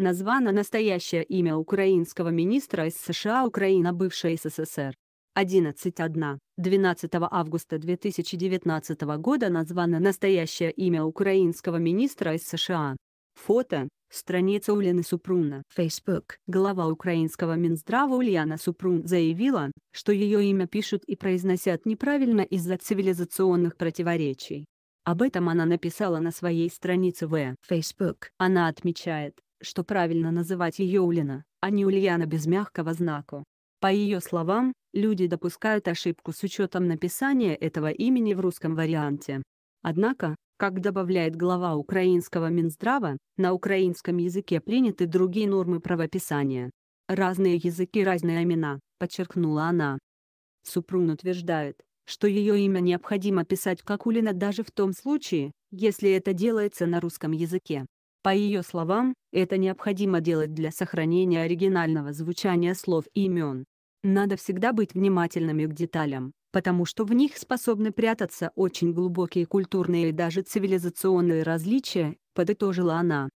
Названо настоящее имя украинского министра из США Украина бывшая СССР. 11.1. 12 августа 2019 года названо настоящее имя украинского министра из США. Фото. Страница Ульяны Супруна. Facebook. Глава украинского Минздрава Ульяна Супрун заявила, что ее имя пишут и произносят неправильно из-за цивилизационных противоречий. Об этом она написала на своей странице в Facebook. Она отмечает, что правильно называть ее Улина, а не Ульяна без мягкого знака. По ее словам, люди допускают ошибку с учетом написания этого имени в русском варианте. Однако, как добавляет глава украинского Минздрава, на украинском языке приняты другие нормы правописания. «Разные языки, разные имена», — подчеркнула она. Супрун утверждает, что ее имя необходимо писать как Улина даже в том случае, если это делается на русском языке. По ее словам, это необходимо делать для сохранения оригинального звучания слов и имен. Надо всегда быть внимательными к деталям, потому что в них способны прятаться очень глубокие культурные и даже цивилизационные различия, подытожила она.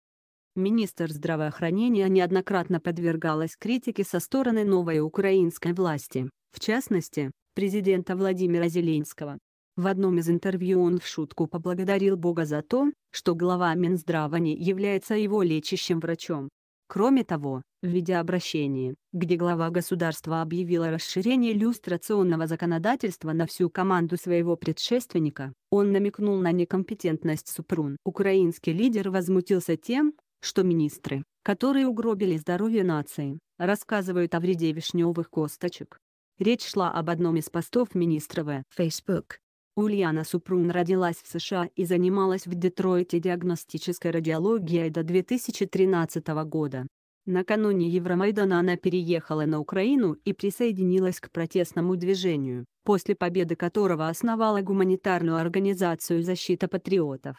Министр здравоохранения неоднократно подвергалась критике со стороны новой украинской власти, в частности, президента Владимира Зеленского. В одном из интервью он в шутку поблагодарил Бога за то, что глава Минздрава не является его лечащим врачом. Кроме того, в видеообращении, где глава государства объявила расширение иллюстрационного законодательства на всю команду своего предшественника, он намекнул на некомпетентность Супрун. Украинский лидер возмутился тем, что министры, которые угробили здоровье нации, рассказывают о вреде вишневых косточек. Речь шла об одном из постов министра в Facebook, Ульяна Супрун родилась в США и занималась в Детройте диагностической радиологией до 2013 года. Накануне Евромайдана она переехала на Украину и присоединилась к протестному движению, после победы которого основала гуманитарную организацию «Защита патриотов».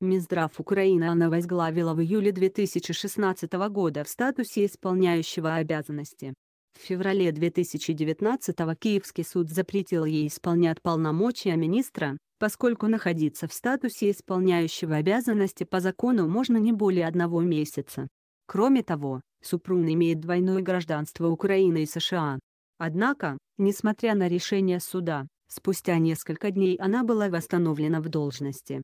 Минздрав Украины она возглавила в июле 2016 года в статусе исполняющего обязанности. В феврале 2019-го Киевский суд запретил ей исполнять полномочия министра, поскольку находиться в статусе исполняющего обязанности по закону можно не более одного месяца. Кроме того, Супрун имеет двойное гражданство Украины и США. Однако, несмотря на решение суда, спустя несколько дней она была восстановлена в должности.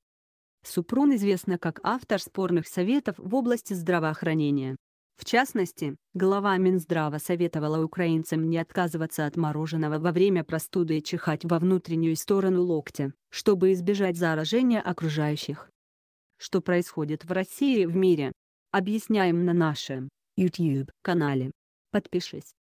Супрун известна как автор спорных советов в области здравоохранения. В частности, глава Минздрава советовала украинцам не отказываться от мороженого во время простуды и чихать во внутреннюю сторону локтя, чтобы избежать заражения окружающих. Что происходит в России и в мире? Объясняем на нашем YouTube-канале. Подпишись.